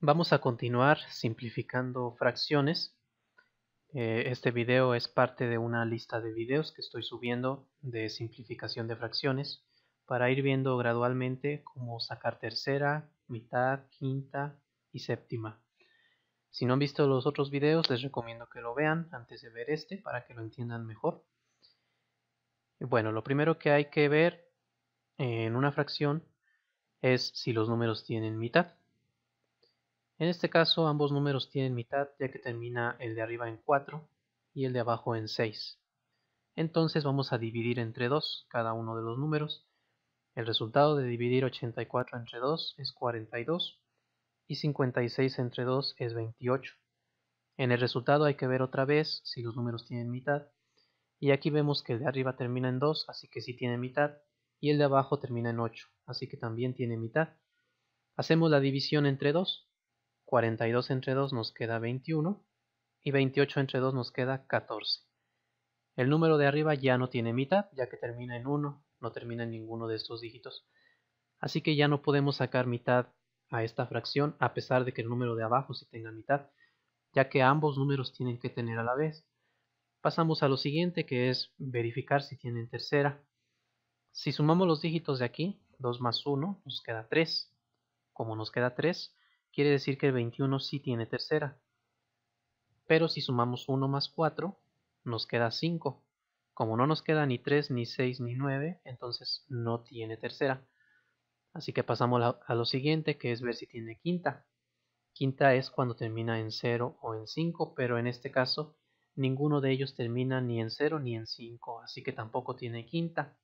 Vamos a continuar simplificando fracciones. Eh, este video es parte de una lista de videos que estoy subiendo de simplificación de fracciones para ir viendo gradualmente cómo sacar tercera, mitad, quinta y séptima. Si no han visto los otros videos les recomiendo que lo vean antes de ver este para que lo entiendan mejor. Bueno, lo primero que hay que ver en una fracción es si los números tienen mitad. En este caso ambos números tienen mitad ya que termina el de arriba en 4 y el de abajo en 6. Entonces vamos a dividir entre 2 cada uno de los números. El resultado de dividir 84 entre 2 es 42 y 56 entre 2 es 28. En el resultado hay que ver otra vez si los números tienen mitad. Y aquí vemos que el de arriba termina en 2, así que sí tiene mitad. Y el de abajo termina en 8, así que también tiene mitad. Hacemos la división entre 2. 42 entre 2 nos queda 21 y 28 entre 2 nos queda 14. El número de arriba ya no tiene mitad, ya que termina en 1, no termina en ninguno de estos dígitos. Así que ya no podemos sacar mitad a esta fracción, a pesar de que el número de abajo sí tenga mitad, ya que ambos números tienen que tener a la vez. Pasamos a lo siguiente, que es verificar si tienen tercera. Si sumamos los dígitos de aquí, 2 más 1, nos queda 3. Como nos queda 3, quiere decir que el 21 sí tiene tercera. Pero si sumamos 1 más 4, nos queda 5. Como no nos queda ni 3, ni 6, ni 9, entonces no tiene tercera. Así que pasamos a lo siguiente, que es ver si tiene quinta. Quinta es cuando termina en 0 o en 5, pero en este caso ninguno de ellos termina ni en 0 ni en 5, así que tampoco tiene quinta.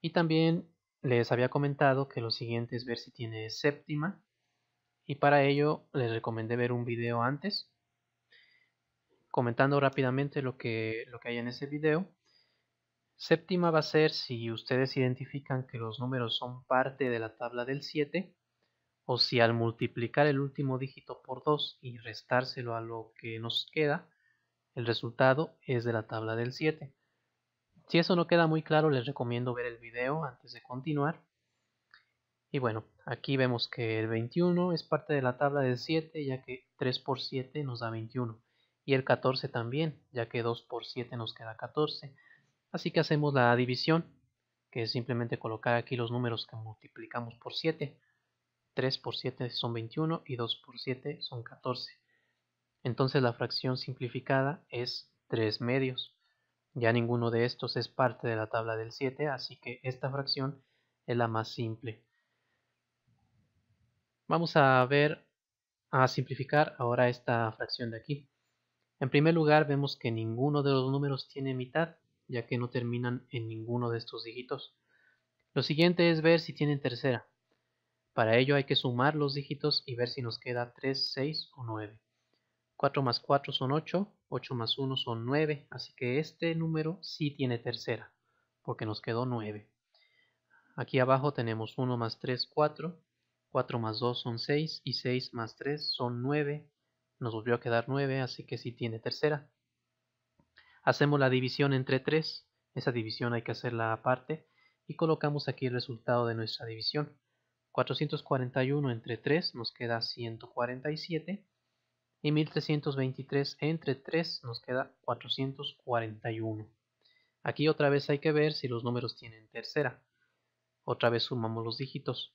Y también les había comentado que lo siguiente es ver si tiene séptima, y para ello les recomendé ver un video antes comentando rápidamente lo que, lo que hay en ese video séptima va a ser si ustedes identifican que los números son parte de la tabla del 7 o si al multiplicar el último dígito por 2 y restárselo a lo que nos queda, el resultado es de la tabla del 7. Si eso no queda muy claro, les recomiendo ver el video antes de continuar. Y bueno, Aquí vemos que el 21 es parte de la tabla del 7, ya que 3 por 7 nos da 21. Y el 14 también, ya que 2 por 7 nos queda 14. Así que hacemos la división, que es simplemente colocar aquí los números que multiplicamos por 7. 3 por 7 son 21 y 2 por 7 son 14. Entonces la fracción simplificada es 3 medios. Ya ninguno de estos es parte de la tabla del 7, así que esta fracción es la más simple. Vamos a ver, a simplificar ahora esta fracción de aquí. En primer lugar vemos que ninguno de los números tiene mitad, ya que no terminan en ninguno de estos dígitos. Lo siguiente es ver si tienen tercera. Para ello hay que sumar los dígitos y ver si nos queda 3, 6 o 9. 4 más 4 son 8, 8 más 1 son 9, así que este número sí tiene tercera, porque nos quedó 9. Aquí abajo tenemos 1 más 3, 4, 4 más 2 son 6 y 6 más 3 son 9. Nos volvió a quedar 9, así que sí tiene tercera. Hacemos la división entre 3. Esa división hay que hacerla aparte. Y colocamos aquí el resultado de nuestra división. 441 entre 3 nos queda 147. Y 1323 entre 3 nos queda 441. Aquí otra vez hay que ver si los números tienen tercera. Otra vez sumamos los dígitos.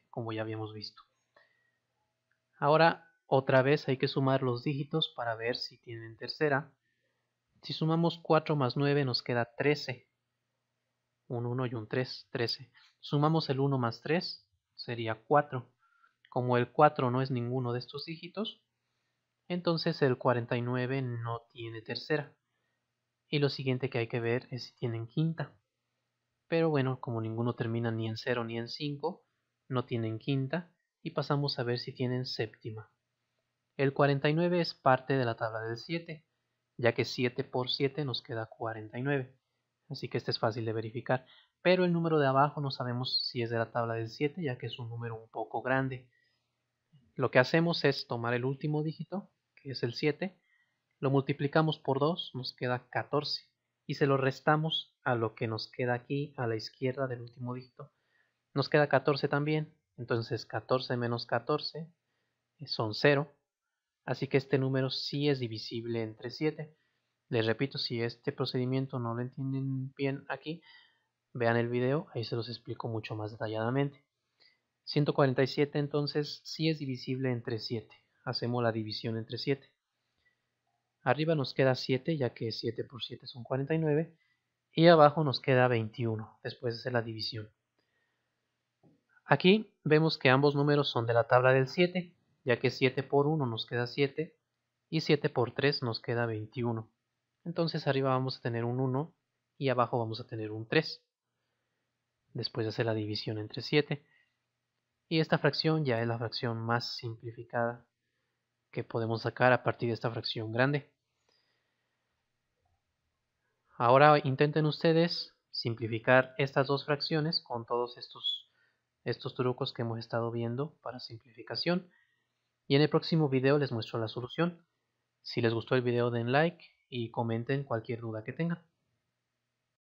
como ya habíamos visto. Ahora otra vez hay que sumar los dígitos para ver si tienen tercera. Si sumamos 4 más 9 nos queda 13. Un 1 y un 3, 13. Sumamos el 1 más 3 sería 4. Como el 4 no es ninguno de estos dígitos, entonces el 49 no tiene tercera. Y lo siguiente que hay que ver es si tienen quinta. Pero bueno, como ninguno termina ni en 0 ni en 5, no tienen quinta y pasamos a ver si tienen séptima. El 49 es parte de la tabla del 7, ya que 7 por 7 nos queda 49. Así que este es fácil de verificar. Pero el número de abajo no sabemos si es de la tabla del 7, ya que es un número un poco grande. Lo que hacemos es tomar el último dígito, que es el 7, lo multiplicamos por 2, nos queda 14, y se lo restamos a lo que nos queda aquí a la izquierda del último dígito, nos queda 14 también. Entonces 14 menos 14 eh, son 0. Así que este número sí es divisible entre 7. Les repito, si este procedimiento no lo entienden bien aquí, vean el video, ahí se los explico mucho más detalladamente. 147 entonces sí es divisible entre 7. Hacemos la división entre 7. Arriba nos queda 7, ya que 7 por 7 son 49. Y abajo nos queda 21, después de hacer la división. Aquí vemos que ambos números son de la tabla del 7, ya que 7 por 1 nos queda 7 y 7 por 3 nos queda 21. Entonces arriba vamos a tener un 1 y abajo vamos a tener un 3. Después de hacer la división entre 7. Y esta fracción ya es la fracción más simplificada que podemos sacar a partir de esta fracción grande. Ahora intenten ustedes simplificar estas dos fracciones con todos estos estos trucos que hemos estado viendo para simplificación y en el próximo video les muestro la solución. Si les gustó el video den like y comenten cualquier duda que tengan.